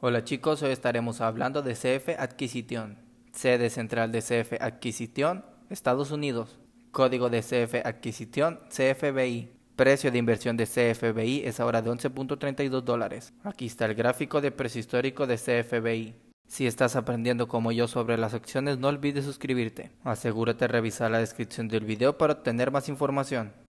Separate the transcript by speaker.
Speaker 1: Hola chicos, hoy estaremos hablando de CF Adquisition. Sede central de CF Adquisition, Estados Unidos. Código de CF Adquisition, CFBI. Precio de inversión de CFBI es ahora de 11.32 dólares. Aquí está el gráfico de precio histórico de CFBI. Si estás aprendiendo como yo sobre las acciones, no olvides suscribirte. Asegúrate de revisar la descripción del video para obtener más información.